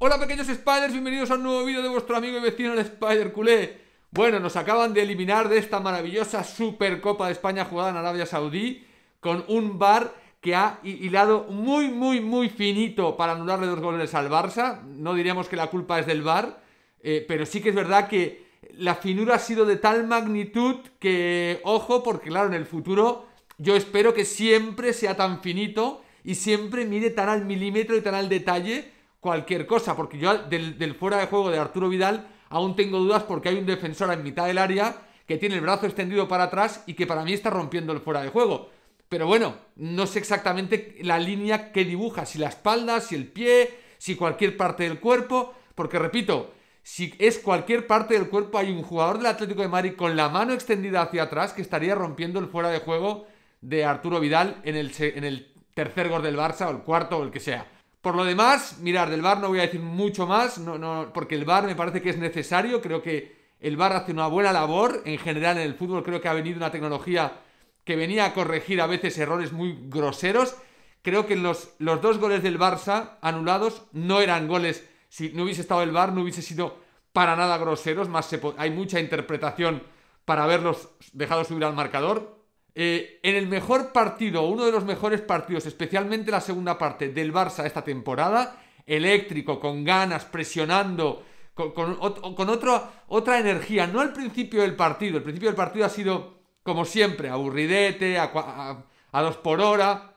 Hola pequeños spiders, bienvenidos a un nuevo vídeo de vuestro amigo y vecino el Spider Culé. Bueno, nos acaban de eliminar de esta maravillosa Supercopa de España jugada en Arabia Saudí con un bar que ha hilado muy, muy, muy finito para anularle dos goles al Barça. No diríamos que la culpa es del bar, eh, pero sí que es verdad que la finura ha sido de tal magnitud que, ojo, porque claro, en el futuro yo espero que siempre sea tan finito y siempre mire tan al milímetro y tan al detalle cualquier cosa, porque yo del, fuera de juego de Arturo Vidal aún tengo dudas porque hay un defensor en mitad del área que tiene el brazo extendido para atrás y que para mí está rompiendo el fuera de juego. Pero bueno, no sé exactamente la línea que dibuja, si la espalda, si el pie, si cualquier parte del cuerpo, porque repito, si es cualquier parte del cuerpo, hay un jugador del Atlético de Madrid con la mano extendida hacia atrás que estaría rompiendo el fuera de juego de Arturo Vidal en el, en el tercer gol del Barça o el cuarto o el que sea. Por lo demás, mirar, del VAR no voy a decir mucho más, no, porque el VAR me parece que es necesario, creo que el VAR hace una buena labor, en general en el fútbol creo que ha venido una tecnología que venía a corregir a veces errores muy groseros, creo que los, los dos goles del Barça anulados no eran goles, si no hubiese estado el VAR no hubiese sido para nada groseros, más hay mucha interpretación para haberlos dejado subir al marcador, eh, en el mejor partido, uno de los mejores partidos, especialmente la segunda parte del Barça esta temporada, eléctrico, con ganas, presionando, con, otra energía, no al principio del partido, el principio del partido ha sido, como siempre, aburridete, a, a dos por hora,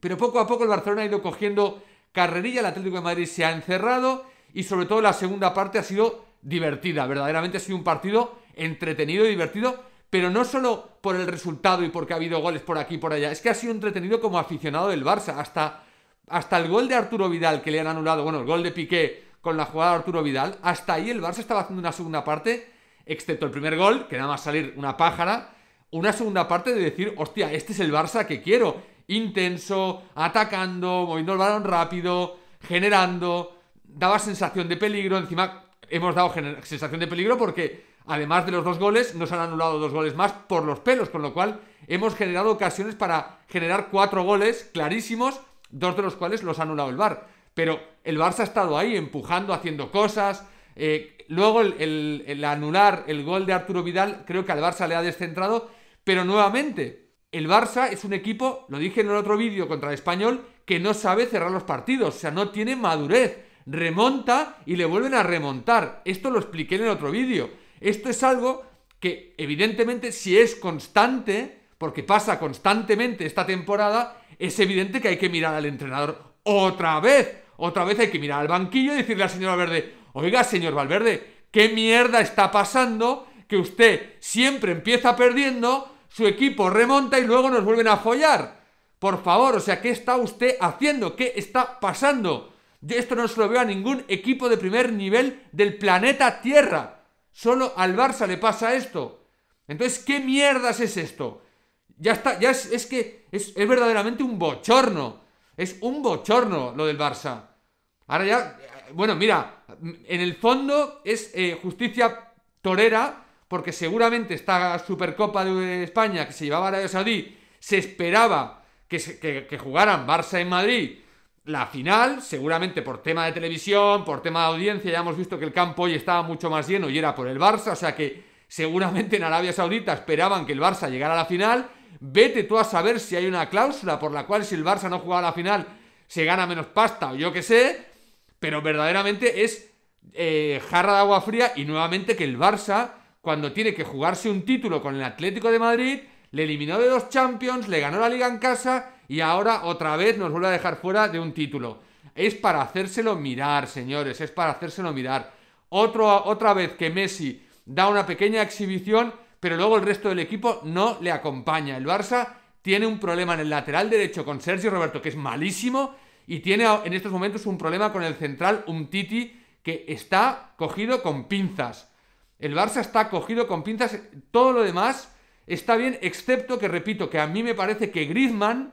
pero poco a poco el Barcelona ha ido cogiendo carrerilla, el Atlético de Madrid se ha encerrado y sobre todo la segunda parte ha sido divertida, verdaderamente ha sido un partido entretenido y divertido pero no solo por el resultado y porque ha habido goles por aquí y por allá, es que ha sido entretenido como aficionado del Barça, hasta, hasta el gol de Arturo Vidal que le han anulado, bueno, el gol de Piqué con la jugada de Arturo Vidal, hasta ahí el Barça estaba haciendo una segunda parte, excepto el primer gol, que nada más salir una pájara, una segunda parte de decir, hostia, este es el Barça que quiero, intenso, atacando, moviendo el balón rápido, generando, daba sensación de peligro, encima hemos dado sensación de peligro porque Además de los dos goles, nos han anulado dos goles más por los pelos, con lo cual hemos generado ocasiones para generar cuatro goles clarísimos, dos de los cuales los ha anulado el VAR. Pero el Barça ha estado ahí empujando, haciendo cosas. Eh, luego el, el anular el gol de Arturo Vidal creo que al Barça le ha descentrado. Pero nuevamente, el Barça es un equipo, lo dije en el otro vídeo contra el español, que no sabe cerrar los partidos. O sea, no tiene madurez. Remonta y le vuelven a remontar. Esto lo expliqué en el otro vídeo. Esto es algo que evidentemente si es constante, porque pasa constantemente esta temporada, es evidente que hay que mirar al entrenador otra vez. Otra vez hay que mirar al banquillo y decirle al señor Valverde, oiga señor Valverde, ¿qué mierda está pasando? Que usted siempre empieza perdiendo, su equipo remonta y luego nos vuelven a follar. Por favor, o sea, ¿qué está usted haciendo? ¿Qué está pasando? Yo esto no se lo veo a ningún equipo de primer nivel del planeta Tierra. Solo al Barça le pasa esto. Entonces, ¿qué mierdas es esto? Ya está, ya es, que es, verdaderamente un bochorno. Es un bochorno lo del Barça. Ahora ya, bueno, mira, en el fondo es eh, justicia torera, porque seguramente esta Supercopa de España que se llevaba Arabia Saudí se esperaba que, se, que, que jugaran Barça en Madrid la final, seguramente por tema de televisión, por tema de audiencia, ya hemos visto que el campo hoy estaba mucho más lleno y era por el Barça, o sea que seguramente en Arabia Saudita esperaban que el Barça llegara a la final. Vete tú a saber si hay una cláusula por la cual si el Barça no a la final se gana menos pasta o yo qué sé, pero verdaderamente es eh, jarra de agua fría y nuevamente que el Barça, cuando tiene que jugarse un título con el Atlético de Madrid, le eliminó de dos Champions, le ganó la liga en casa y ahora otra vez nos vuelve a dejar fuera de un título. Es para hacérselo mirar, señores, es para hacérselo mirar. Otro, otra vez que Messi da una pequeña exhibición, pero luego el resto del equipo no le acompaña. El Barça tiene un problema en el lateral derecho con Sergio Roberto, que es malísimo, y tiene en estos momentos un problema con el central Umtiti, que está cogido con pinzas. El Barça está cogido con pinzas, todo lo demás está bien, excepto que repito que a mí me parece que Griezmann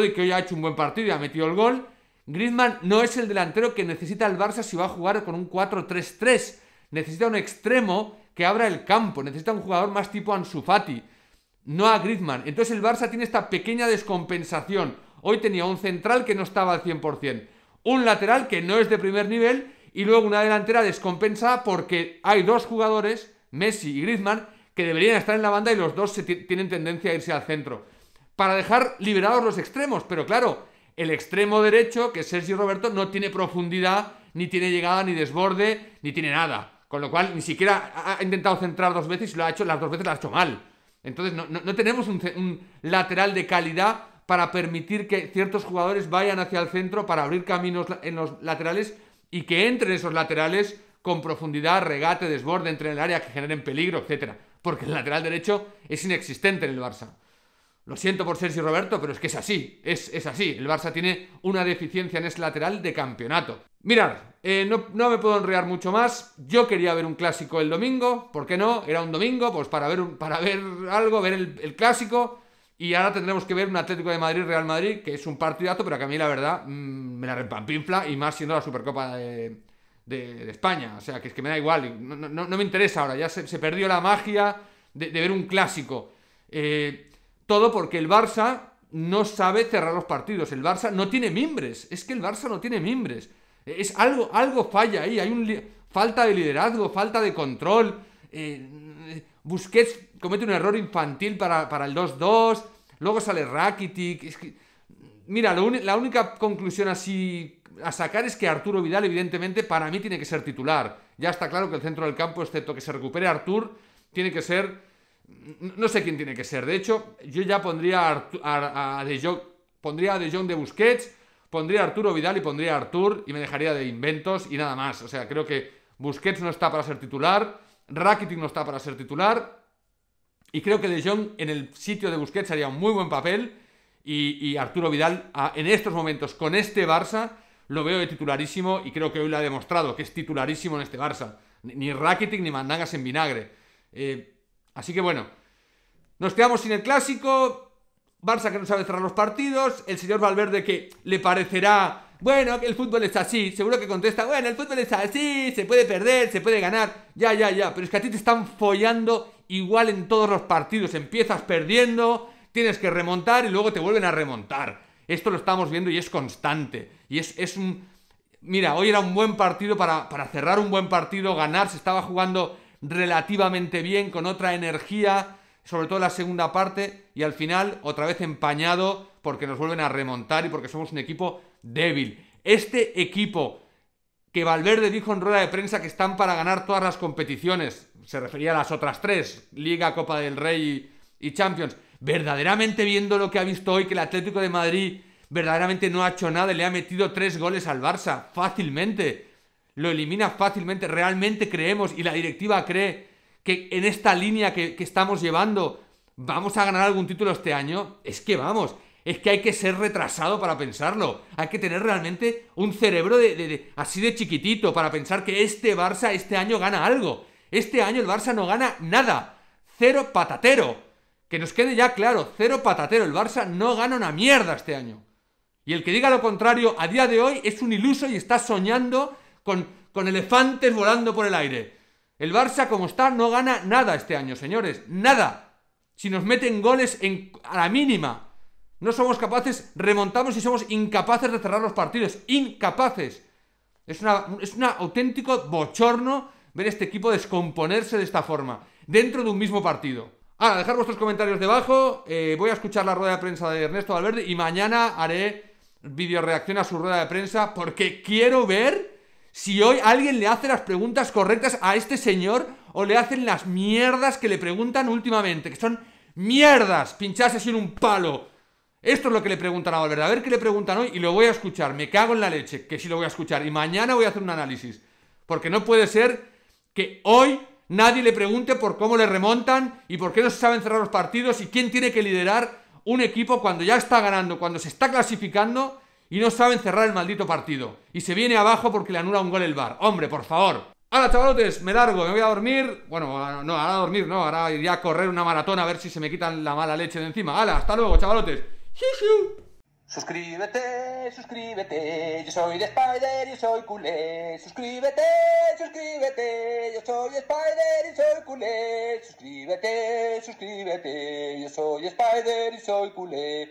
y que hoy ha hecho un buen partido y ha metido el gol. Griezmann no es el delantero que necesita el Barça si va a jugar con un 4-3-3. Necesita un extremo que abra el campo, necesita un jugador más tipo Ansu Fati, no a Griezmann. Entonces el Barça tiene esta pequeña descompensación. Hoy tenía un central que no estaba al 100%, un lateral que no es de primer nivel y luego una delantera descompensada porque hay dos jugadores, Messi y Griezmann, que deberían estar en la banda y los dos tienen tendencia a irse al centro para dejar liberados los extremos. Pero claro, el extremo derecho, que es Sergio Roberto, no tiene profundidad, ni tiene llegada, ni desborde, ni tiene nada. Con lo cual, ni siquiera ha intentado centrar dos veces y lo ha hecho, las dos veces lo ha hecho mal. Entonces, no, tenemos un, lateral de calidad para permitir que ciertos jugadores vayan hacia el centro para abrir caminos en los laterales y que entren esos laterales con profundidad, regate, desborde, entre el área, que generen peligro, Etcétera, Porque el lateral derecho es inexistente en el Barça. Lo siento por Sergio Roberto, pero es que es así, es, así. El Barça tiene una deficiencia en ese lateral de campeonato. Mirad, eh, no, me puedo enrear mucho más. Yo quería ver un clásico el domingo, ¿por qué no? Era un domingo, pues para ver, un, para ver algo, ver el, clásico. Y ahora tendremos que ver un Atlético de Madrid, Real Madrid, que es un partidazo, pero que a mí la verdad mm, me la repampinfla y más siendo la Supercopa de, España. O sea, que es que me da igual, no, no, me interesa ahora, ya se, perdió la magia de, de ver un clásico. Eh, todo porque el Barça no sabe cerrar los partidos. El Barça no tiene mimbres. Es que el Barça no tiene mimbres. Es algo, algo falla ahí. Hay un falta de liderazgo, falta de control. Eh, Busquets comete un error infantil para, el 2-2. Luego sale Rakitic. mira, la única conclusión así a sacar es que Arturo Vidal, evidentemente, para mí tiene que ser titular. Ya está claro que el centro del campo, excepto que se recupere Artur, tiene que ser no sé quién tiene que ser. De hecho, yo ya pondría a, De Jong, pondría De de Busquets, pondría a Arturo Vidal y pondría a Artur y me dejaría de inventos y nada más. O sea, creo que Busquets no está para ser titular, Rakitic no está para ser titular y creo que De Jong en el sitio de Busquets haría un muy buen papel y, Arturo Vidal en estos momentos con este Barça lo veo de titularísimo y creo que hoy lo ha demostrado que es titularísimo en este Barça. Ni, racketing Rakitic ni Mandangas en vinagre. Eh, Así que bueno, nos quedamos sin el clásico. Barça que no sabe cerrar los partidos. El señor Valverde que le parecerá, bueno, que el fútbol es así. Seguro que contesta, bueno, el fútbol es así, se puede perder, se puede ganar. Ya, ya, ya. Pero es que a ti te están follando igual en todos los partidos. Empiezas perdiendo, tienes que remontar y luego te vuelven a remontar. Esto lo estamos viendo y es constante. Y es, es un... Mira, hoy era un buen partido para, para cerrar un buen partido, ganar. Se estaba jugando relativamente bien, con otra energía, sobre todo la segunda parte, y al final otra vez empañado porque nos vuelven a remontar y porque somos un equipo débil. Este equipo que Valverde dijo en rueda de prensa que están para ganar todas las competiciones, se refería a las otras tres, Liga, Copa del Rey y, Champions, verdaderamente viendo lo que ha visto hoy, que el Atlético de Madrid verdaderamente no ha hecho nada y le ha metido tres goles al Barça fácilmente lo elimina fácilmente. Realmente creemos y la directiva cree que en esta línea que, estamos llevando vamos a ganar algún título este año. Es que vamos, es que hay que ser retrasado para pensarlo. Hay que tener realmente un cerebro de, así de chiquitito para pensar que este Barça este año gana algo. Este año el Barça no gana nada. Cero patatero. Que nos quede ya claro, cero patatero. El Barça no gana una mierda este año. Y el que diga lo contrario a día de hoy es un iluso y está soñando con, elefantes volando por el aire. El Barça, como está, no gana nada este año, señores. Nada. Si nos meten goles a la mínima. No somos capaces, remontamos y somos incapaces de cerrar los partidos. Incapaces. Es, un auténtico bochorno ver este equipo descomponerse de esta forma, dentro de un mismo partido. Ahora, dejar vuestros comentarios debajo. Eh, voy a escuchar la rueda de prensa de Ernesto Valverde y mañana haré video reacción a su rueda de prensa porque quiero ver si hoy alguien le hace las preguntas correctas a este señor o le hacen las mierdas que le preguntan últimamente, que son mierdas, pincharse así en un palo. Esto es lo que le preguntan a Valverde, a ver qué le preguntan hoy y lo voy a escuchar, me cago en la leche, que sí lo voy a escuchar y mañana voy a hacer un análisis, porque no puede ser que hoy nadie le pregunte por cómo le remontan y por qué no se saben cerrar los partidos y quién tiene que liderar un equipo cuando ya está ganando, cuando se está clasificando y no saben cerrar el maldito partido. Y se viene abajo porque le anula un gol el bar. Hombre, por favor. ¡Hala, chavalotes, me largo, me voy a dormir. Bueno, ah, no, ahora a dormir, no. Ahora iría a correr una maratona a ver si se me quitan la mala leche de encima. ¡Hala! ¡Hasta luego, chavalotes! Suscríbete, suscríbete, yo soy Spider y soy culé. Suscríbete, suscríbete, yo soy Spider y soy culé. Suscríbete, suscríbete, yo soy Spider y soy culé.